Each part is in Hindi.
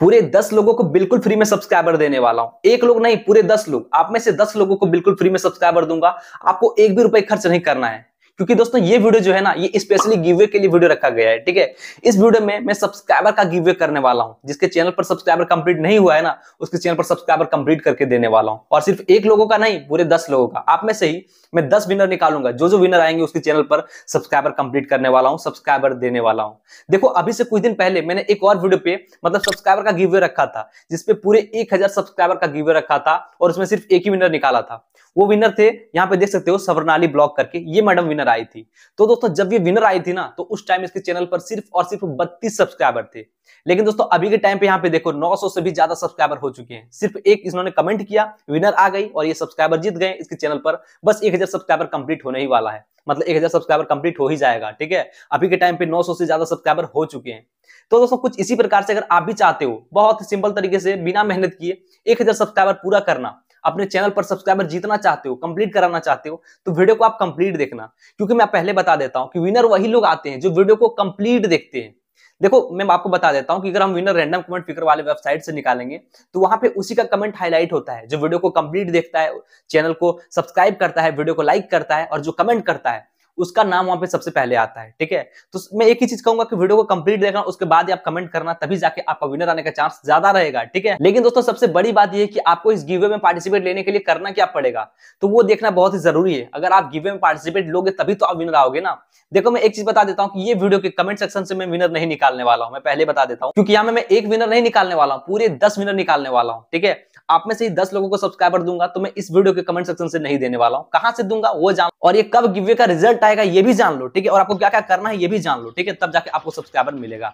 पूरे दस लोगों को बिल्कुल फ्री में सब्सक्राइबर देने वाला हूं एक लोग नहीं पूरे दस लोग आप में से दस लोगों को बिल्कुल फ्री में सब्सक्राइबर दूंगा आपको एक भी रुपए खर्च नहीं करना है क्योंकि दोस्तों ये वीडियो जो है ना ये स्पेशली गिवे के लिए वीडियो रखा गया है ठीक है इस वीडियो में मैं सब्सक्राइबर का गिवे करने वाला हूँ जिसके चैनल पर सब्सक्राइबर कंप्लीट नहीं हुआ है ना उसके चैनल पर सब्सक्राइबर कंप्लीट करके देने वाला हूँ और सिर्फ एक लोगों का नहीं पूरे दस लोगों का आप में से ही मैं दस विनर निकालूंगा जो जो विनर आएंगे उसके चैनल पर सब्सक्राइबर कंप्लीट करने वाला हूँ सब्सक्राइबर देने वाला हूँ देखो अभी से कुछ दिन पहले मैंने एक और वीडियो पे मतलब सब्सक्राइबर का गिवे रखा था जिसपे पूरे एक हजार सब्सक्राइबर का गिवे रखा था और उसमें सिर्फ एक ही विनर निकाला था वो विनर थे यहाँ पे देख सकते हो सबरनाली ब्लॉक करके ये मैडम विनर आई थी तो दोस्तों जब ये विनर आई थी ना तो उस टाइम इसके चैनल पर सिर्फ और सिर्फ बत्तीस सब्सक्राइबर थे लेकिन दोस्तों अभी के टाइम पे यहाँ पे देखो 900 से भी ज्यादा सब्सक्राइबर हो चुके हैं सिर्फ एक इन्होंने कमेंट किया विनर आ गई और ये सब्सक्राइबर जीत गए इसके चैनल पर बस 1000 सब्सक्राइबर कंप्लीट होने ही वाला है मतलब 1000 सब्सक्राइबर कंप्लीट हो ही जाएगा ठीक है अभी के टाइम पे 900 से ज्यादा सब्सक्राइबर हो चुके हैं तो दोस्तों कुछ इसी प्रकार से अगर आप भी चाहते हो बहुत सिंपल तरीके से बिना मेहनत किए एक सब्सक्राइबर पूरा करना अपने चैनल पर सब्सक्राइबर जीतना चाहते हो कंप्लीट कराना चाहते हो तो वीडियो को आप कंप्लीट देखना क्योंकि मैं पहले बता देता हूँ कि विनर वही लोग आते हैं जो वीडियो को कंप्लीट देखते हैं देखो मैं आपको बता देता हूँ कि अगर हम विनर रैंडम कमेंट फिकर वाले वेबसाइट से निकालेंगे तो वहां पे उसी का कमेंट हाईलाइट होता है जो वीडियो को कंप्लीट देखता है चैनल को सब्सक्राइब करता है वीडियो को लाइक करता है और जो कमेंट करता है उसका नाम वहां पे सबसे पहले आता है ठीक है तो मैं एक ही चीज कहूंगा कि वीडियो को कंप्लीट देखना उसके बाद ही आप कमेंट करना तभी जाके आपका विनर आने का चांस ज्यादा रहेगा ठीक है लेकिन दोस्तों सबसे बड़ी बात यह कि आपको इस गिवे में पार्टिसिपेट लेने के लिए करना क्या पड़ेगा तो वो देखना बहुत ही जरूरी है अगर आप गिवे में पार्टिसिपेट लोगे तभी तो आप विनर आओगे ना देखो मैं एक चीज बता देता हूँ कि ये वीडियो के कमेंट सेक्शन से मैं विनर नहीं निकालने वाला हूँ मैं पहले बता देता हूँ क्योंकि यहाँ मैं एक विनर नहीं निकालने वाला हूँ पूरे दस विनर निकालने वाला हूँ ठीक है आप में से ही दस लोगों को सब्सक्राइबर दूंगा तो मैं इस वीडियो के कमेंट सेक्शन से नहीं देने वाला हूँ कहां से दूंगा वो जान और ये कब गिवे का रिजल्ट आएगा ये भी जान लो ठीक है और आपको क्या क्या करना है ये भी जान लो ठीक है तब जाके आपको सब्सक्राइबर मिलेगा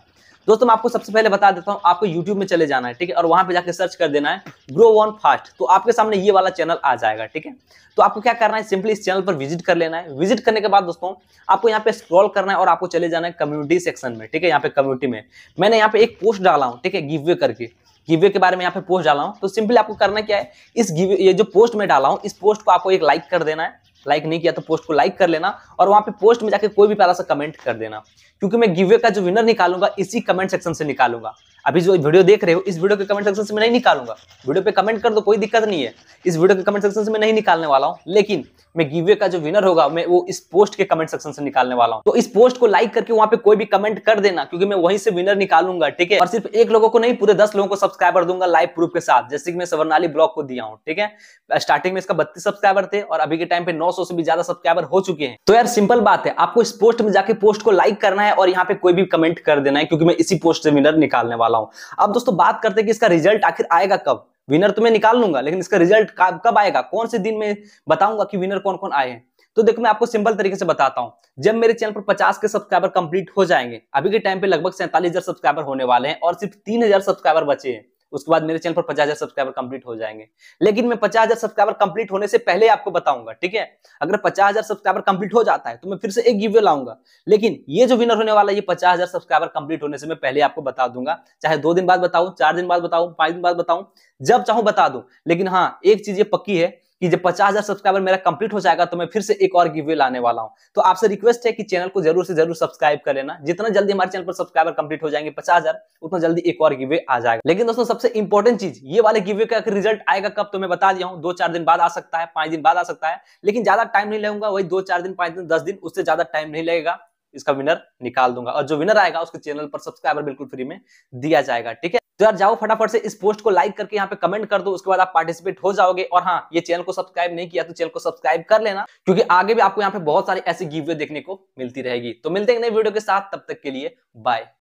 दोस्तों मैं आपको सबसे पहले बता देता हूं आपको YouTube में चले जाना है ठीक है और वहां पे जाके सर्च कर देना है ग्रो वन फास्ट तो आपके सामने ये वाला चैनल आ जाएगा ठीक है तो आपको क्या करना है सिंपली इस चैनल पर विजिट कर लेना है विजिट करने के बाद दोस्तों आपको यहाँ पे स्क्रॉल करना है और आपको चले जाना है कम्युनिटी सेक्शन में ठीक है यहाँ पे कम्युनिटी में मैंने यहाँ पे एक पोस्ट डाला हूँ ठीक है गिव वे करके गिवे के बारे में यहाँ पे पोस्ट डाला हूँ तो सिंपली आपको करना क्या है इस गिवे ये जो पोस्ट में डाला हूँ इस पोस्ट को आपको एक लाइक कर देना है लाइक नहीं किया तो पोस्ट को लाइक कर लेना और वहां पे पोस्ट में जाके कोई भी प्यारा सा कमेंट कर देना क्योंकि मैं गिवे का जो विनर निकालूंगा इसी कमेंट सेक्शन से निकालूंगा अभी जो वीडियो देख रहे हो इस वीडियो के कमेंट सेक्शन से मैं नहीं निकालूंगा वीडियो पे कमेंट कर दो कोई दिक्कत नहीं है इस वीडियो के कमेंट सेक्शन से मैं नहीं निकालने वाला हूँ लेकिन मैं गिवे का जो विनर होगा मैं वो इस पोस्ट के कमेंट सेक्शन से निकालने वाला हूँ तो इस पोस्ट को लाइक करके वहाँ पे कोई भी कमेंट कर देना क्योंकि मैं वहीं से विनर निकालूंगा ठीक है और सिर्फ एक लोगों को नहीं पूरे दस लोगों को सब्सक्राइबर दूंगा लाइव प्रूफ के साथ जैसे कि मैं सवरनाली ब्लॉक को दिया हूँ ठीक है स्टार्टिंग में इसका बत्तीस सब्सक्राइबर थे और अभी के टाइम पे नौ से भी ज्यादा सब्सक्राइबर हो चुके हैं तो यार सिंपल बात है आपको इस पोस्ट में जाके पोस्ट को लाइक करना है और यहाँ पे कोई भी कमेंट कर देना है क्योंकि मैं इसी पोस्ट से विनर निकालने वाला वाला हूं अब दोस्तों बात करते हैं कि इसका रिजल्ट आखिर आएगा कब विनर तो मैं निकाल लूंगा लेकिन इसका रिजल्ट कब आएगा कौन से दिन में बताऊंगा कि विनर कौन कौन आए हैं तो देखो मैं आपको सिंपल तरीके से बताता हूं जब मेरे चैनल पर 50 के सब्सक्राइबर कंप्लीट हो जाएंगे अभी के टाइम पे लगभग सैंतालीस सब्सक्राइबर होने वाले हैं और सिर्फ 3000 सब्सक्राइबर बचे हैं उसके बाद मेरे चैनल पर पचास हजार सब्सक्राइबर कंप्लीट हो जाएंगे लेकिन मैं पचास हजार सब्सक्राइबर कंप्लीट होने से पहले आपको बताऊंगा ठीक है अगर पचास हजार सब्सक्राइबर कंप्लीट हो जाता है तो मैं फिर से एक गिवे लाऊंगा लेकिन ये जो विनर होने वाला है ये पचास हजार सब्सक्राइबर कंप्लीट होने से मैं पहले आपको बता दूंगा चाहे दो दिन बाद बताऊं चार दिन बाद बताऊं पांच दिन बाद बताऊं जब चाहूं बता दूं लेकिन हाँ एक चीज ये पक्की है कि जब पचास हजार सब्सक्राइबर मेरा कंप्लीट हो जाएगा तो मैं फिर से एक और गिवे लाने वाला हूँ तो आपसे रिक्वेस्ट है कि चैनल को जरूर से जरूर सब्सक्राइब कर लेना जितना जल्दी हमारे चैनल पर सब्सक्राइबर कंप्लीट हो जाएंगे पचास हजार उतना जल्दी एक और गिवे आ जाएगा लेकिन दोस्तों सबसे इंपॉर्टेंट चीज ये वाले गिवे का रिजल्ट आएगा कब तो मैं बता दिया हूँ दो चार दिन बाद आ सकता है पांच दिन बाद आ सकता है लेकिन ज्यादा टाइम नहीं लगेगा वही दो चार दिन पांच दिन दस दिन उससे ज्यादा टाइम नहीं लगेगा इसका विनर निकाल दूंगा और जो विनर आएगा उसके चैनल पर सब्सक्राइबर बिल्कुल फ्री में दिया जाएगा ठीक है तो यार जाओ फटाफट से इस पोस्ट को लाइक करके यहाँ पे कमेंट कर दो उसके बाद आप पार्टिसिपेट हो जाओगे और हाँ ये चैनल को सब्सक्राइब नहीं किया तो चैनल को सब्सक्राइब कर लेना क्योंकि आगे भी आपको यहाँ पे बहुत सारी ऐसी गिव देखने को मिलती रहेगी तो मिलते हैं नई वीडियो के साथ तब तक के लिए बाय